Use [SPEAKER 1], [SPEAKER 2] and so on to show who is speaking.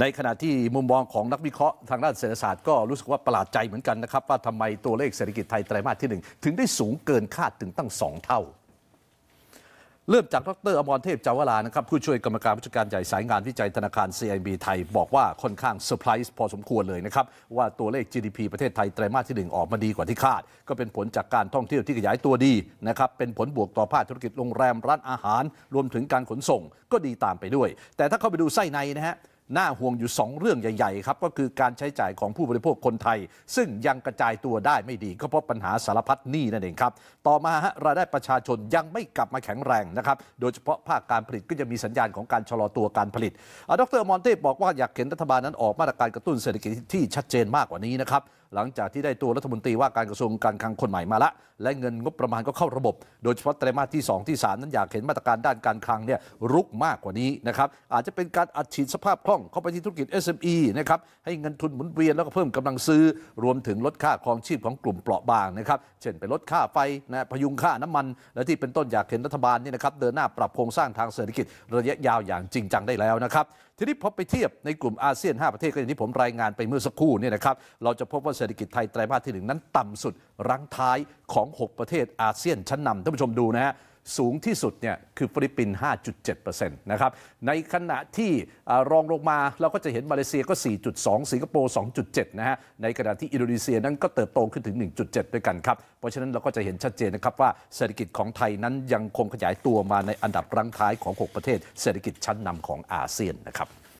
[SPEAKER 1] ในขณะที่มุมมองของนักวิเคราะห์ ทางด้านเศรษฐศาสตร์ก็รู้สึกว่าประหลาดใจเหมือนกันนะครับ ว่าทำไมตัวเลขเศรษฐกิจไทยไตรมาสที่ 1 ถึงได้สูงเกินคาดถึงตั้ง 2 เท่า เริ่มจากดรอมรเทพจาวรานะครับผู้ช่วยกรรมการผู้จัดการใหญ่สายงานวิจัยธนาคาร CIB ไทย บอกว่าค่อนข้างเซอร์ไพรส์พอสมควรเลยนะครับว่าตัวเลข GDP ประเทศไทยไตรมาสที่ 1 ออกมาดีกว่าที่คาด ก็เป็นผลจากการท่องเที่ยวที่ขยายตัวดีนะครับเป็นผลบวกต่อภาคธุรกิจโรงแรมร้านอาหาร รวมถึงการขนส่งก็ดีตามไปด้วย แต่ถ้าเข้าไปดูไส้ในนะฮะน่าห่วงอยู่ 2 เรื่องใหญ่ ๆ ครับ ก็คือการใช้จ่ายของผู้บริโภคคนไทย ซึ่งยังกระจายตัวได้ไม่ดี ก็เพราะปัญหาสารพัดหนี้นั่นเองครับ ต่อมาฮะรายได้ประชาชนยังไม่กลับมาแข็งแรงนะครับ โดยเฉพาะภาคการผลิตก็จะมีสัญญาณของการชะลอตัวการผลิตอดรมอนเต้บอกว่าอยากเห็นรัฐบาลนั้นออกมาตรการกระตุ้นเศรษฐกิจที่ชัดเจนมากกว่านี้นะครับหลังจากที่ได้ตัวรัฐมนตรีว่าการกระทรวงการคลังคนใหม่มาละและเงินงบประมาณก็เข้าระบบ โดยเฉพาะไตรมาสที่ 2 ที่ 3 นั้นอยากเห็นมาตรการด้านการคลังเนี่ยรุกมากกว่านี้นะครับอาจจะเป็นการอัดฉีดสภาพคล่องเข้าไปที่ธุรกิจ SME นะครับให้เงินทุนหมุนเวียนแล้วก็เพิ่มกำลังซื้อรวมถึงลดค่าครองชีพของกลุ่มเปราะบางนะครับเช่นไปลดค่าไฟนะพยุงค่าน้ำมัน และที่เป็นต้นอยากเห็นรัฐบาลเนี่ยนะครับเดินหน้าปรับโครงสร้างทางเศรษฐกิจระยะยาวอย่างจริงจังได้แล้วนะครับทีนี้พอไปเทียบในกลุ่มอาเซียน 5 ประเทศก็อย่างที่ผมรายงานไปเมื่อสักครู่เนี่ยนะครับเราจะพบว่าเศรษฐกิจไทยไตรมาสที่หนึ่งนั้นต่ำสุดรั้งท้ายของ 6 ประเทศอาเซียนชั้นนำท่านผู้ชมดูนะฮะสูงที่สุดเนี่ยคือฟิลิปปินส์ 5.7%นะครับ ในขณะที่รองลงมาเราก็จะเห็นมาเลเซียก็ 4.2 สิงคโปร์ 2.7 นะฮะ ในขณะที่อินโดนีเซียนั้นก็เติบโตขึ้นถึง 1.7 ด้วยกันครับ เพราะฉะนั้นเราก็จะเห็นชัดเจนนะครับว่าเศรษฐกิจของไทยนั้นยังคงขยายตัวมาในอันดับรั้งท้ายของ 6 ประเทศ เศรษฐกิจชั้นนำของอาเซียนนะครับ